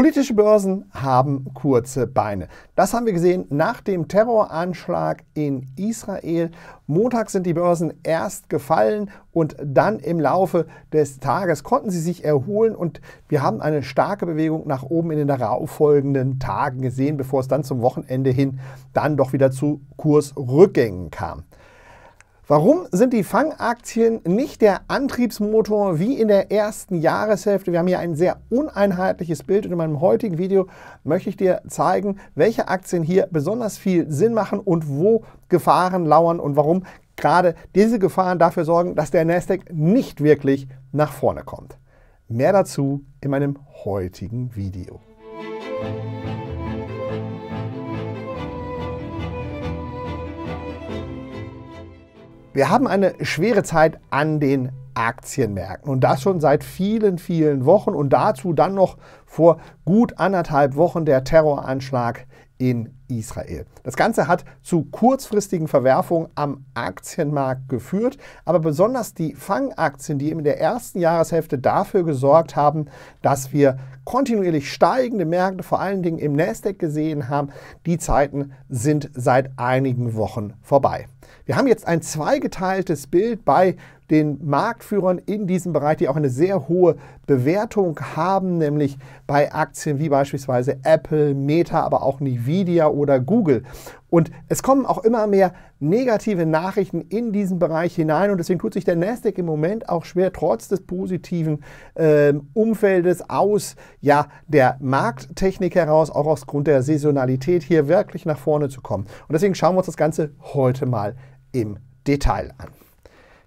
Politische Börsen haben kurze Beine. Das haben wir gesehen nach dem Terroranschlag in Israel. Montags sind die Börsen erst gefallen und dann im Laufe des Tages konnten sie sich erholen und wir haben eine starke Bewegung nach oben in den darauffolgenden Tagen gesehen, bevor es dann zum Wochenende hin dann doch wieder zu Kursrückgängen kam. Warum sind die Fangaktien nicht der Antriebsmotor wie in der ersten Jahreshälfte? Wir haben hier ein sehr uneinheitliches Bild und in meinem heutigen Video möchte ich dir zeigen, welche Aktien hier besonders viel Sinn machen und wo Gefahren lauern und warum gerade diese Gefahren dafür sorgen, dass der Nasdaq nicht wirklich nach vorne kommt. Mehr dazu in meinem heutigen Video. Wir haben eine schwere Zeit an den Aktienmärkten und das schon seit vielen, vielen Wochen und dazu dann noch vor gut anderthalb Wochen der Terroranschlag in Israel. Das Ganze hat zu kurzfristigen Verwerfungen am Aktienmarkt geführt, aber besonders die Fangaktien, die in der ersten Jahreshälfte dafür gesorgt haben, dass wir kontinuierlich steigende Märkte, vor allen Dingen im Nasdaq gesehen haben, die Zeiten sind seit einigen Wochen vorbei. Wir haben jetzt ein zweigeteiltes Bild bei den Marktführern in diesem Bereich, die auch eine sehr hohe Bewertung haben, nämlich bei Aktien wie beispielsweise Apple, Meta, aber auch Nvidia oder Google. Und es kommen auch immer mehr negative Nachrichten in diesen Bereich hinein und deswegen tut sich der Nasdaq im Moment auch schwer, trotz des positiven äh, Umfeldes aus ja, der Markttechnik heraus, auch aufgrund der Saisonalität hier wirklich nach vorne zu kommen. Und deswegen schauen wir uns das Ganze heute mal im Detail an.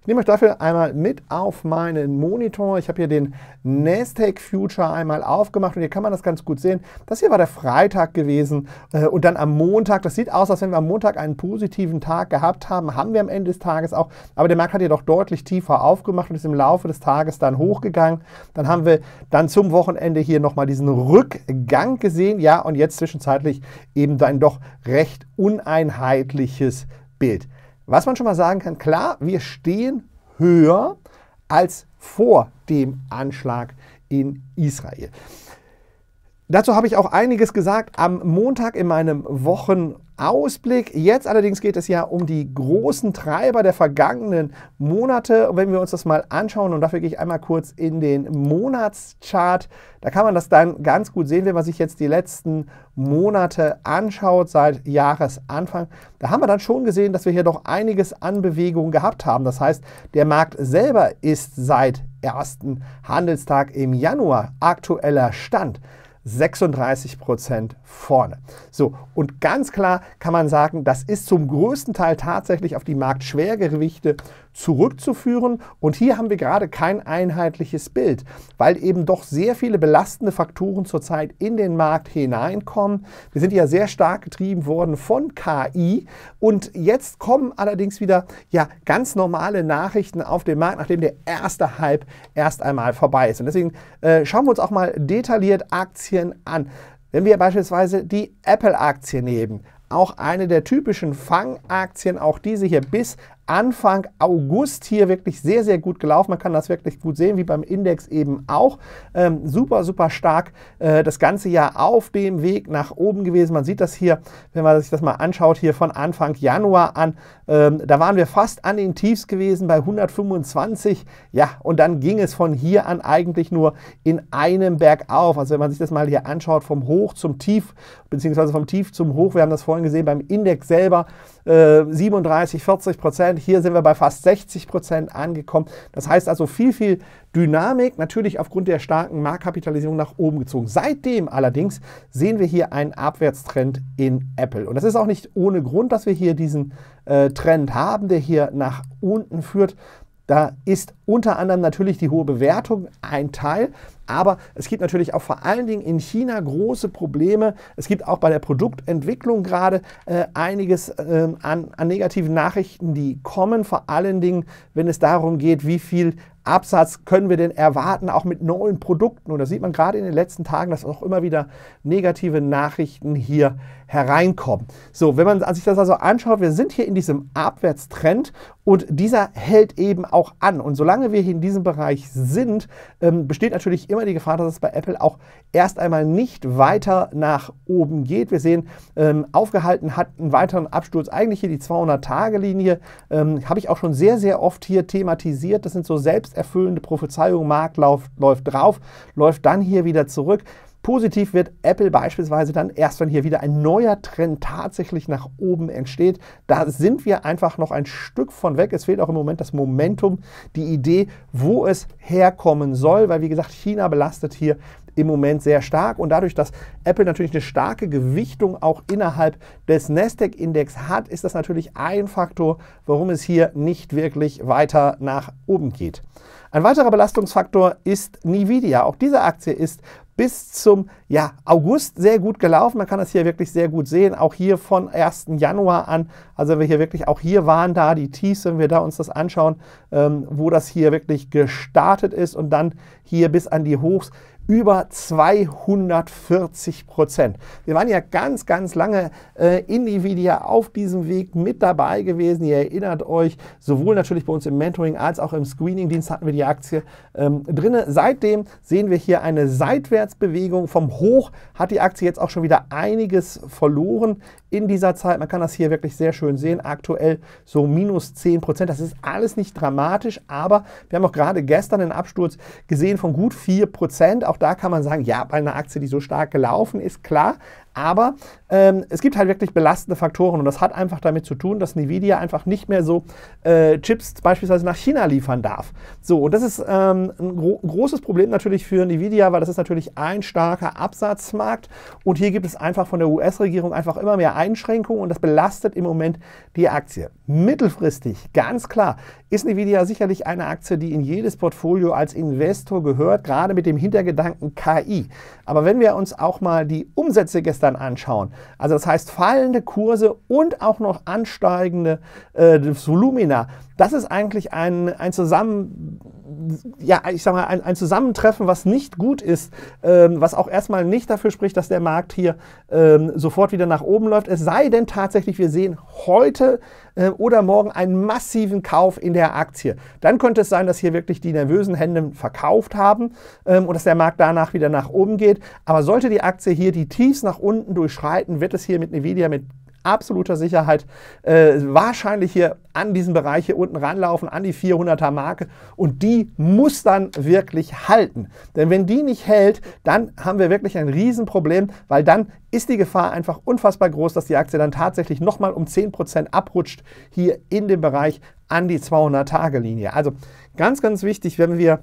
Ich nehme euch dafür einmal mit auf meinen Monitor. Ich habe hier den Nasdaq Future einmal aufgemacht und hier kann man das ganz gut sehen. Das hier war der Freitag gewesen äh, und dann am Montag. Das sieht aus, als wenn wir am Montag einen positiven Tag gehabt haben. Haben wir am Ende des Tages auch. Aber der Markt hat hier doch deutlich tiefer aufgemacht und ist im Laufe des Tages dann hochgegangen. Dann haben wir dann zum Wochenende hier nochmal diesen Rückgang gesehen. Ja, und jetzt zwischenzeitlich eben ein doch recht uneinheitliches Bild. Was man schon mal sagen kann, klar, wir stehen höher als vor dem Anschlag in Israel. Dazu habe ich auch einiges gesagt am Montag in meinem Wochenausblick. Jetzt allerdings geht es ja um die großen Treiber der vergangenen Monate. Und wenn wir uns das mal anschauen, und dafür gehe ich einmal kurz in den Monatschart, da kann man das dann ganz gut sehen, wenn man sich jetzt die letzten Monate anschaut, seit Jahresanfang. Da haben wir dann schon gesehen, dass wir hier doch einiges an Bewegung gehabt haben. Das heißt, der Markt selber ist seit ersten Handelstag im Januar aktueller Stand 36 Prozent vorne. So, und ganz klar kann man sagen, das ist zum größten Teil tatsächlich auf die Marktschwergewichte zurückzuführen. Und hier haben wir gerade kein einheitliches Bild, weil eben doch sehr viele belastende Faktoren zurzeit in den Markt hineinkommen. Wir sind ja sehr stark getrieben worden von KI und jetzt kommen allerdings wieder ja ganz normale Nachrichten auf den Markt, nachdem der erste Hype erst einmal vorbei ist. Und deswegen äh, schauen wir uns auch mal detailliert Aktien an. Wenn wir beispielsweise die Apple-Aktie nehmen, auch eine der typischen Fangaktien, auch diese hier bis Anfang August hier wirklich sehr, sehr gut gelaufen. Man kann das wirklich gut sehen, wie beim Index eben auch. Ähm, super, super stark äh, das ganze Jahr auf dem Weg nach oben gewesen. Man sieht das hier, wenn man sich das mal anschaut, hier von Anfang Januar an. Ähm, da waren wir fast an den Tiefs gewesen bei 125. Ja, und dann ging es von hier an eigentlich nur in einem Berg auf. Also wenn man sich das mal hier anschaut, vom Hoch zum Tief, beziehungsweise vom Tief zum Hoch. Wir haben das vorhin gesehen beim Index selber. 37, äh, 40 Prozent. Hier sind wir bei fast 60 Prozent angekommen. Das heißt also viel, viel Dynamik, natürlich aufgrund der starken Marktkapitalisierung nach oben gezogen. Seitdem allerdings sehen wir hier einen Abwärtstrend in Apple. Und das ist auch nicht ohne Grund, dass wir hier diesen äh, Trend haben, der hier nach unten führt. Da ist unter anderem natürlich die hohe Bewertung ein Teil, aber es gibt natürlich auch vor allen Dingen in China große Probleme. Es gibt auch bei der Produktentwicklung gerade äh, einiges äh, an, an negativen Nachrichten, die kommen, vor allen Dingen, wenn es darum geht, wie viel Absatz können wir denn erwarten, auch mit neuen Produkten? Und da sieht man gerade in den letzten Tagen, dass auch immer wieder negative Nachrichten hier hereinkommen. So, wenn man sich das also anschaut, wir sind hier in diesem Abwärtstrend und dieser hält eben auch an. Und solange wir hier in diesem Bereich sind, ähm, besteht natürlich immer die Gefahr, dass es bei Apple auch erst einmal nicht weiter nach oben geht. Wir sehen, ähm, aufgehalten hat einen weiteren Absturz. Eigentlich hier die 200-Tage-Linie ähm, habe ich auch schon sehr, sehr oft hier thematisiert. Das sind so selbst selbsterfüllende Prophezeiung, Markt läuft, läuft drauf, läuft dann hier wieder zurück. Positiv wird Apple beispielsweise dann erst, wenn hier wieder ein neuer Trend tatsächlich nach oben entsteht. Da sind wir einfach noch ein Stück von weg. Es fehlt auch im Moment das Momentum, die Idee, wo es herkommen soll, weil wie gesagt, China belastet hier im Moment sehr stark und dadurch, dass Apple natürlich eine starke Gewichtung auch innerhalb des Nasdaq-Index hat, ist das natürlich ein Faktor, warum es hier nicht wirklich weiter nach oben geht. Ein weiterer Belastungsfaktor ist Nvidia. Auch diese Aktie ist bis zum ja, August sehr gut gelaufen. Man kann das hier wirklich sehr gut sehen. Auch hier von 1. Januar an. Also wir hier wirklich, auch hier waren da die Tiefs, wenn wir da uns das anschauen, ähm, wo das hier wirklich gestartet ist und dann hier bis an die Hochs über 240 Prozent. Wir waren ja ganz, ganz lange äh, Video auf diesem Weg mit dabei gewesen. Ihr erinnert euch, sowohl natürlich bei uns im Mentoring als auch im Screening-Dienst hatten wir die Aktie ähm, drinne. Seitdem sehen wir hier eine Seitwärtsbewegung. Vom Hoch hat die Aktie jetzt auch schon wieder einiges verloren in dieser Zeit. Man kann das hier wirklich sehr schön sehen. Aktuell so minus 10 Prozent. Das ist alles nicht dramatisch, aber wir haben auch gerade gestern einen Absturz gesehen von gut 4 Prozent. Auch da kann man sagen, ja, bei einer Aktie, die so stark gelaufen ist, klar. Aber ähm, es gibt halt wirklich belastende Faktoren und das hat einfach damit zu tun, dass Nvidia einfach nicht mehr so äh, Chips beispielsweise nach China liefern darf. So, und das ist ähm, ein, gro ein großes Problem natürlich für Nvidia, weil das ist natürlich ein starker Absatzmarkt und hier gibt es einfach von der US-Regierung einfach immer mehr Einschränkungen und das belastet im Moment die Aktie. Mittelfristig, ganz klar, ist Nvidia sicherlich eine Aktie, die in jedes Portfolio als Investor gehört, gerade mit dem Hintergedanken KI. Aber wenn wir uns auch mal die Umsätze gestern anschauen, also das heißt fallende Kurse und auch noch ansteigende äh, Volumina, das ist eigentlich ein, ein Zusammen ja, ich sag mal, ein, ein Zusammentreffen, was nicht gut ist, ähm, was auch erstmal nicht dafür spricht, dass der Markt hier ähm, sofort wieder nach oben läuft. Es sei denn tatsächlich, wir sehen heute äh, oder morgen einen massiven Kauf in der Aktie. Dann könnte es sein, dass hier wirklich die nervösen Hände verkauft haben ähm, und dass der Markt danach wieder nach oben geht. Aber sollte die Aktie hier die Tiefs nach unten durchschreiten, wird es hier mit Nvidia mit absoluter Sicherheit äh, wahrscheinlich hier an diesen Bereich hier unten ranlaufen, an die 400er Marke. Und die muss dann wirklich halten. Denn wenn die nicht hält, dann haben wir wirklich ein Riesenproblem, weil dann ist die Gefahr einfach unfassbar groß, dass die Aktie dann tatsächlich nochmal um 10% abrutscht hier in dem Bereich an die 200-Tage-Linie. Also ganz, ganz wichtig, wenn wir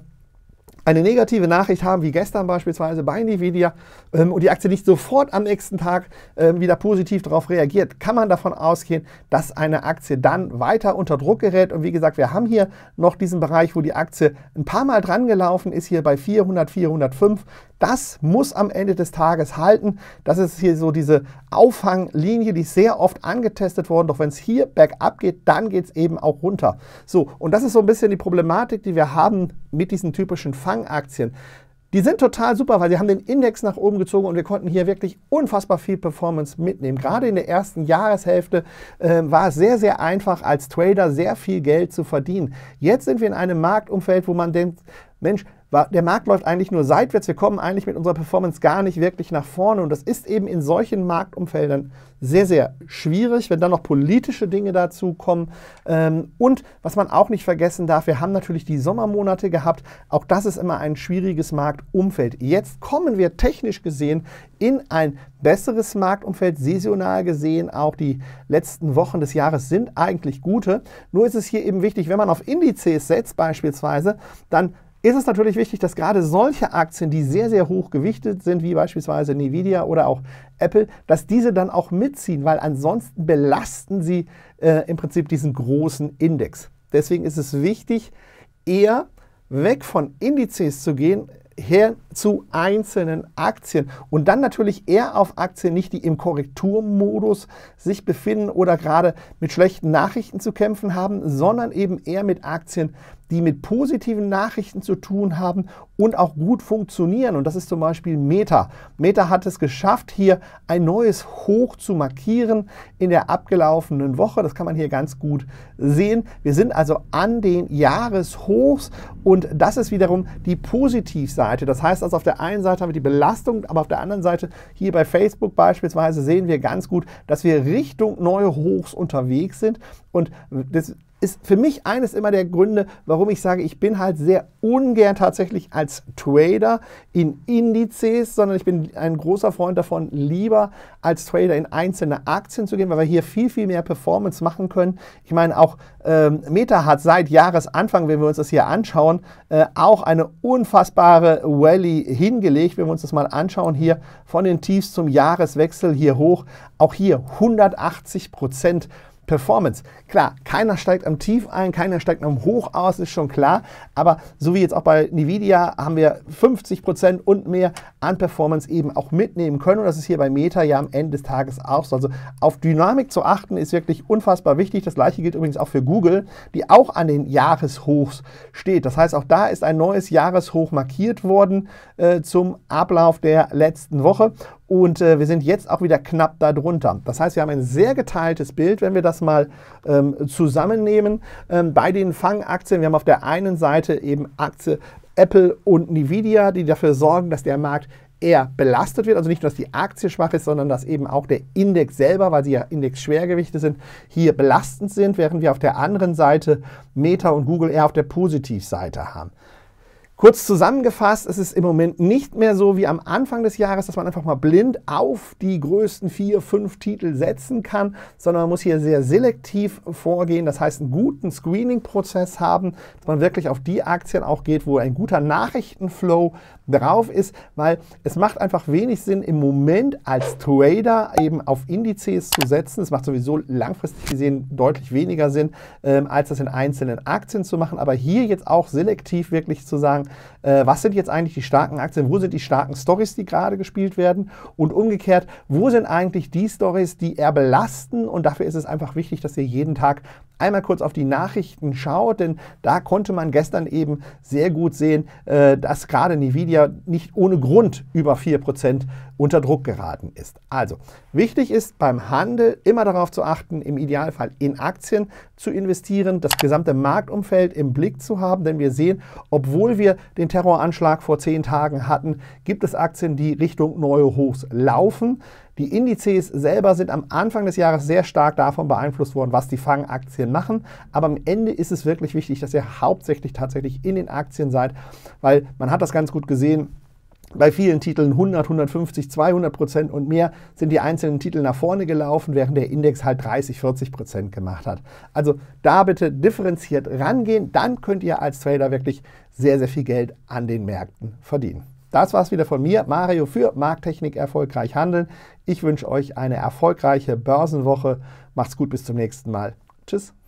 eine negative Nachricht haben, wie gestern beispielsweise bei Nvidia, ähm, und die Aktie nicht sofort am nächsten Tag ähm, wieder positiv darauf reagiert, kann man davon ausgehen, dass eine Aktie dann weiter unter Druck gerät. Und wie gesagt, wir haben hier noch diesen Bereich, wo die Aktie ein paar Mal dran gelaufen ist, hier bei 400, 405. Das muss am Ende des Tages halten. Das ist hier so diese Auffanglinie, die ist sehr oft angetestet worden. Doch wenn es hier bergab geht, dann geht es eben auch runter. So, und das ist so ein bisschen die Problematik, die wir haben mit diesen typischen Fangaktien, die sind total super, weil sie haben den Index nach oben gezogen und wir konnten hier wirklich unfassbar viel Performance mitnehmen. Gerade in der ersten Jahreshälfte äh, war es sehr, sehr einfach, als Trader sehr viel Geld zu verdienen. Jetzt sind wir in einem Marktumfeld, wo man denkt, Mensch, der Markt läuft eigentlich nur seitwärts, wir kommen eigentlich mit unserer Performance gar nicht wirklich nach vorne. Und das ist eben in solchen Marktumfeldern sehr, sehr schwierig, wenn dann noch politische Dinge dazu kommen. Ähm, und was man auch nicht vergessen darf, wir haben natürlich die Sommermonate gehabt. Auch das ist immer ein schwieriges Marktumfeld. Jetzt kommen wir technisch gesehen in ein besseres Marktumfeld, saisonal gesehen. Auch die letzten Wochen des Jahres sind eigentlich gute. Nur ist es hier eben wichtig, wenn man auf Indizes setzt beispielsweise, dann ist es natürlich wichtig, dass gerade solche Aktien, die sehr, sehr hoch gewichtet sind, wie beispielsweise Nvidia oder auch Apple, dass diese dann auch mitziehen, weil ansonsten belasten sie äh, im Prinzip diesen großen Index. Deswegen ist es wichtig, eher weg von Indizes zu gehen, her zu einzelnen Aktien und dann natürlich eher auf Aktien, nicht die im Korrekturmodus sich befinden oder gerade mit schlechten Nachrichten zu kämpfen haben, sondern eben eher mit Aktien, die mit positiven Nachrichten zu tun haben und auch gut funktionieren. Und das ist zum Beispiel Meta. Meta hat es geschafft, hier ein neues Hoch zu markieren in der abgelaufenen Woche. Das kann man hier ganz gut sehen. Wir sind also an den Jahreshochs und das ist wiederum die Positivseite. Das heißt also auf der einen Seite haben wir die Belastung, aber auf der anderen Seite hier bei Facebook beispielsweise sehen wir ganz gut, dass wir Richtung neue Hochs unterwegs sind. Und das ist für mich eines immer der Gründe, warum ich sage, ich bin halt sehr ungern tatsächlich als Trader in Indizes, sondern ich bin ein großer Freund davon, lieber als Trader in einzelne Aktien zu gehen, weil wir hier viel, viel mehr Performance machen können. Ich meine, auch ähm, Meta hat seit Jahresanfang, wenn wir uns das hier anschauen, äh, auch eine unfassbare Rallye hingelegt. Wenn wir uns das mal anschauen, hier von den Tiefs zum Jahreswechsel hier hoch, auch hier 180 Prozent. Performance. Klar, keiner steigt am Tief ein, keiner steigt am Hoch aus, ist schon klar. Aber so wie jetzt auch bei Nvidia haben wir 50% und mehr an Performance eben auch mitnehmen können. Und das ist hier bei Meta ja am Ende des Tages auch so. Also auf Dynamik zu achten ist wirklich unfassbar wichtig. Das gleiche gilt übrigens auch für Google, die auch an den Jahreshochs steht. Das heißt, auch da ist ein neues Jahreshoch markiert worden äh, zum Ablauf der letzten Woche. Und äh, wir sind jetzt auch wieder knapp darunter. Das heißt, wir haben ein sehr geteiltes Bild, wenn wir das mal ähm, zusammennehmen. Ähm, bei den Fangaktien, wir haben auf der einen Seite eben Aktie Apple und Nvidia, die dafür sorgen, dass der Markt eher belastet wird. Also nicht nur, dass die Aktie schwach ist, sondern dass eben auch der Index selber, weil sie ja Index-Schwergewichte sind, hier belastend sind, während wir auf der anderen Seite Meta und Google eher auf der Positivseite haben. Kurz zusammengefasst, es ist im Moment nicht mehr so wie am Anfang des Jahres, dass man einfach mal blind auf die größten vier, fünf Titel setzen kann, sondern man muss hier sehr selektiv vorgehen. Das heißt, einen guten Screening-Prozess haben, dass man wirklich auf die Aktien auch geht, wo ein guter Nachrichtenflow drauf ist, weil es macht einfach wenig Sinn, im Moment als Trader eben auf Indizes zu setzen. Es macht sowieso langfristig gesehen deutlich weniger Sinn, ähm, als das in einzelnen Aktien zu machen. Aber hier jetzt auch selektiv wirklich zu sagen, äh, was sind jetzt eigentlich die starken Aktien, wo sind die starken Stories, die gerade gespielt werden und umgekehrt, wo sind eigentlich die Stories, die eher belasten und dafür ist es einfach wichtig, dass ihr jeden Tag einmal kurz auf die Nachrichten schaut, denn da konnte man gestern eben sehr gut sehen, äh, dass gerade Nvidia nicht ohne Grund über 4% unter Druck geraten ist. Also wichtig ist beim Handel immer darauf zu achten, im Idealfall in Aktien zu investieren, das gesamte Marktumfeld im Blick zu haben, denn wir sehen, obwohl wir den Terroranschlag vor zehn Tagen hatten, gibt es Aktien, die Richtung neue Hochs laufen. Die Indizes selber sind am Anfang des Jahres sehr stark davon beeinflusst worden, was die Fangaktien machen. Aber am Ende ist es wirklich wichtig, dass ihr hauptsächlich tatsächlich in den Aktien seid, weil man hat das ganz gut gesehen bei vielen Titeln 100, 150, 200 Prozent und mehr sind die einzelnen Titel nach vorne gelaufen, während der Index halt 30, 40 Prozent gemacht hat. Also da bitte differenziert rangehen, dann könnt ihr als Trader wirklich sehr, sehr viel Geld an den Märkten verdienen. Das war's wieder von mir, Mario für Markttechnik erfolgreich handeln. Ich wünsche euch eine erfolgreiche Börsenwoche. Macht's gut, bis zum nächsten Mal. Tschüss.